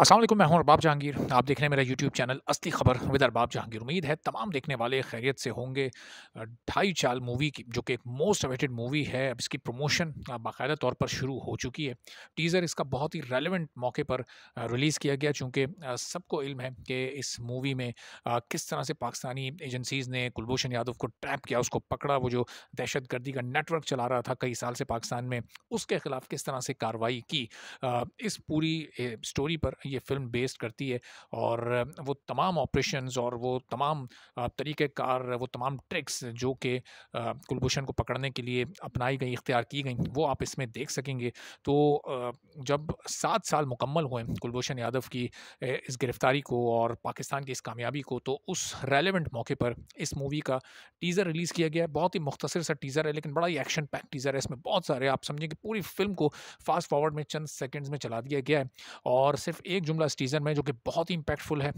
असल मैं हूं अरबाब जहांगीर आप देख रहे हैं मेरा यूट्यूब चैनल असली खबर विद अरबाब जहांगीर उम्मीद है तमाम देखने वाले खैरियत से होंगे ढाई चाल मूवी की जो कि एक मोस्ट अवेटेड मूवी है अब इसकी प्रमोशन बाकायदा तौर पर शुरू हो चुकी है टीज़र इसका बहुत ही रेलिवेंट मौके पर रिलीज़ किया गया चूँकि सबको इल्म है कि इस मूवी में किस तरह से पाकिस्तानी एजेंसीज़ ने कुलभूषण यादव को ट्रैप किया उसको पकड़ा वो जो दहशत गर्दी का नेटवर्क चला रहा था कई साल से पाकिस्तान में उसके ख़िलाफ़ किस तरह से कार्रवाई की इस पूरी स्टोरी पर ये फिल्म बेस्ड करती है और वो तमाम ऑपरेशन और वो तमाम तरीक़ेकार वो तमाम ट्रिक्स जो कि कुलभूषण को पकड़ने के लिए अपनाई गई इख्तियार की गई वो आप इसमें देख सकेंगे तो जब सात साल मुकम्मल हुए कुलभूषण यादव की इस गिरफ़्तारी को और पाकिस्तान की इस कामयाबी को तो उस रेलिवेंट मौके पर इस मूवी का टीज़र रिलीज़ किया गया है बहुत ही मुख्तर सा टीज़र है लेकिन बड़ा ही एक्शन पैक टीज़र है इसमें बहुत सारे आप समझें कि पूरी फिल्म को फास्ट फॉरवर्ड में चंद सेकेंड्स में चला दिया गया है और सिर्फ एक जुमला इस टीज़र में जो कि बहुत ही इम्पैक्टफुल है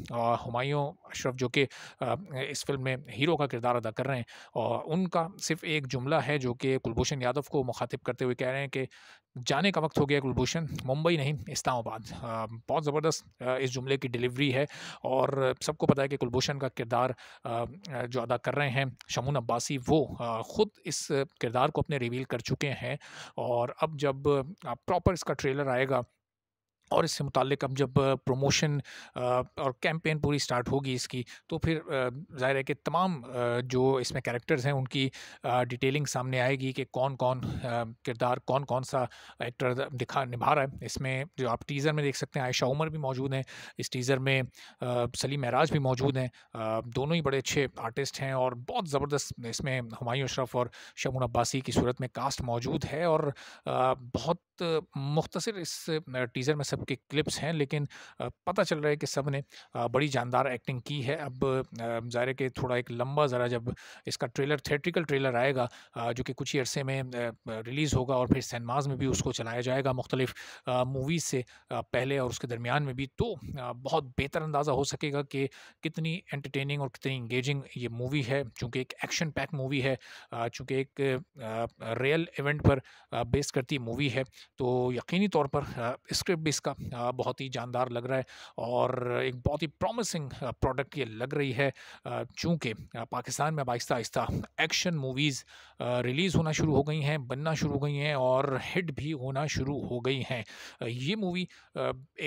हमायों अशरफ जो कि इस फिल्म में हीरो का किरदार अदा कर रहे हैं और उनका सिर्फ एक जुमला है जो कि कुलभूषण यादव को मुखातिब करते हुए कह रहे हैं कि जाने का वक्त हो गया कुलभूषण मुंबई नहीं इस्लामाबाद बहुत ज़बरदस्त इस जुमले की डिलीवरी है और सबको पता है कि कुलभूषण का किरदार जो अदा कर रहे हैं शमून अब्बासी वो ख़ुद इस किरदार को अपने रिवील कर चुके हैं और अब जब प्रॉपर इसका ट्रेलर आएगा और इससे मुतक अब जब प्रमोशन और कैंपेन पूरी स्टार्ट होगी इसकी तो फिर ज़ाहिर है कि तमाम जो इसमें कैरेक्टर्स हैं उनकी डिटेलिंग सामने आएगी कि कौन कौन किरदार कौन कौन सा एक्टर दिखा निभा रहा है इसमें जो आप टीज़र में देख सकते हैं आयशा उमर भी मौजूद हैं इस टीज़र में सलीम महराज भी मौजूद हैं दोनों ही बड़े अच्छे आर्टिस्ट हैं और बहुत ज़बरदस्त इसमें हमायूँ अशरफ और शमुन अब्बासी की सूरत में कास्ट मौजूद है और बहुत बहुत मुख्तर इस टीज़र में सबके क्लिप्स हैं लेकिन पता चल रहा है कि सब ने बड़ी जानदार एक्टिंग की है अब ज़ाहिर के थोड़ा एक लंबा ज़रा जब इसका ट्रेलर थिएट्रिकल ट्रेलर आएगा जो कि कुछ ही अरसे में रिलीज़ होगा और फिर सैनमाज में भी उसको चलाया जाएगा मुख्तलिफ मूवीज़ से पहले और उसके दरमियान में भी तो बहुत बेहतर अंदाज़ा हो सकेगा कि कितनी एंटरटेनिंग और कितनी इंगेजिंग ये मूवी है चूँकि एक एक्शन पैक मूवी है चूँकि एक रियल इवेंट पर बेस करती मूवी है तो यकीनी तौर पर स्क्रिप्ट भी इसका बहुत ही जानदार लग रहा है और एक बहुत ही प्रॉमिसिंग प्रोडक्ट ये लग रही है चूँकि पाकिस्तान में अब आहिस्ता आहिस्ता एक्शन मूवीज़ रिलीज़ होना शुरू हो गई हैं बनना शुरू हो गई हैं और हिट भी होना शुरू हो गई हैं ये मूवी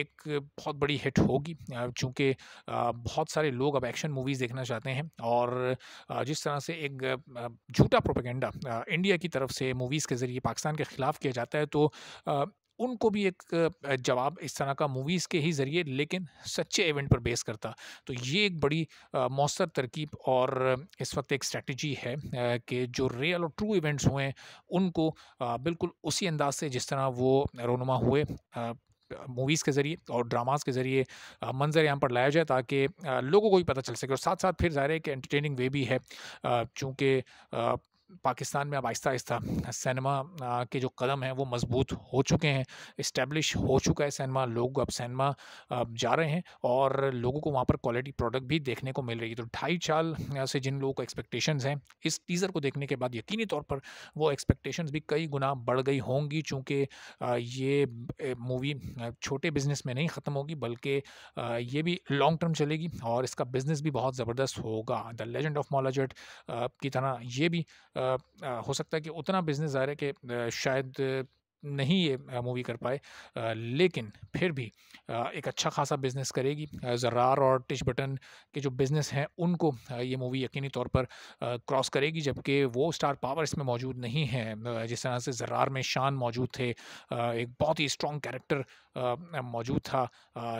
एक बहुत बड़ी हिट होगी चूँकि बहुत सारे लोग अब एक्शन मूवीज़ देखना चाहते हैं और जिस तरह से एक झूठा प्रोपेगेंडा इंडिया की तरफ से मूवीज़ के ज़रिए पाकिस्तान के ख़िलाफ़ किया जाता है तो उनको भी एक जवाब इस तरह का मूवीज़ के ही ज़रिए लेकिन सच्चे इवेंट पर बेस करता तो ये एक बड़ी मौसर तरकीब और इस वक्त एक स्ट्रेटजी है कि जो रियल और ट्रू इवेंट्स हुए उनको बिल्कुल उसी अंदाज से जिस तरह वो रोनुमा हुए मूवीज़ के ज़रिए और ड्रामास के ज़रिए मंज़र यहाँ पर लाया जाए ताकि लोगों को भी पता चल सके और साथ साथ फिर ज़ाहिर है कि एंटरटेनिंग वे भी है चूँकि पाकिस्तान में अब आहिस्ता आहिस्ता सिनेमा के जो कदम हैं वो मजबूत हो चुके हैं इस्टेब्लिश हो चुका है सिनेमा लोग अब सिनेमा जा रहे हैं और लोगों को वहाँ पर क्वालिटी प्रोडक्ट भी देखने को मिल रही है तो ढाई साल से जिन लोगों को एक्सपेक्टेशंस हैं इस टीज़र को देखने के बाद यकीनी तौर पर वो एक्सपेक्टेशंस भी कई गुना बढ़ गई होंगी चूँकि ये मूवी छोटे बिज़नेस में नहीं ख़त्म होगी बल्कि ये भी लॉन्ग टर्म चलेगी और इसका बिज़नेस भी बहुत ज़बरदस्त होगा द लेजेंड ऑफ मॉलाजट की तरह ये भी हो सकता है कि उतना बिज़नेस रहा है कि शायद नहीं ये मूवी कर पाए लेकिन फिर भी एक अच्छा खासा बिज़नेस करेगी जर्रार और टिश बटन के जो बिज़नेस हैं उनको ये मूवी यकीनी तौर पर क्रॉस करेगी जबकि वो स्टार पावर इसमें मौजूद नहीं है जिस तरह से जर्रार में शान मौजूद थे एक बहुत ही स्ट्रॉन्ग कैरेक्टर मौजूद था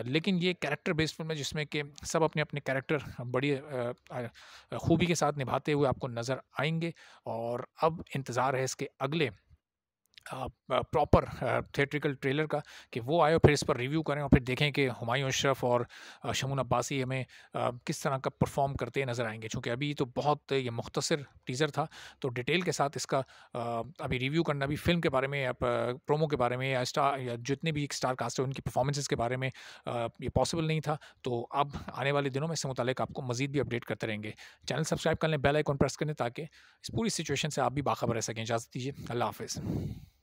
लेकिन ये कैरेक्टर बेस्ड फिल्म है जिसमें कि सब अपने अपने कैरेक्टर बड़ी खूबी के साथ निभाते हुए आपको नज़र आएंगे और अब इंतज़ार है इसके अगले प्रॉपर थिएट्रिकल ट्रेलर का कि वो आए और फिर इस पर रिव्यू करें और फिर देखें कि हमायूँ अशरफ और शमून अब्बासी हमें किस तरह का परफॉर्म करते नज़र आएंगे चूँकि अभी तो बहुत ये मुख्तर टीज़र था तो डिटेल के साथ इसका अभी रिव्यू करना अभी फिल्म के बारे में या प्रोमो के बारे में या स्टार या जितने भी स्टार कास्ट हैं उनकी परफॉर्मेंसेज के बारे में ये पॉसिबल नहीं था तो अब आने वाले दिनों में इससे मुतल आपको मजीद भी अपडेट करते रहेंगे चैनल सब्सक्राइब कर लें बेल आइकॉन प्रेस करें ताकि इस पूरी सिचुएशन से आप भी बाखबर रह सकें इजाज़त दीजिए अल्लाह हाफिज़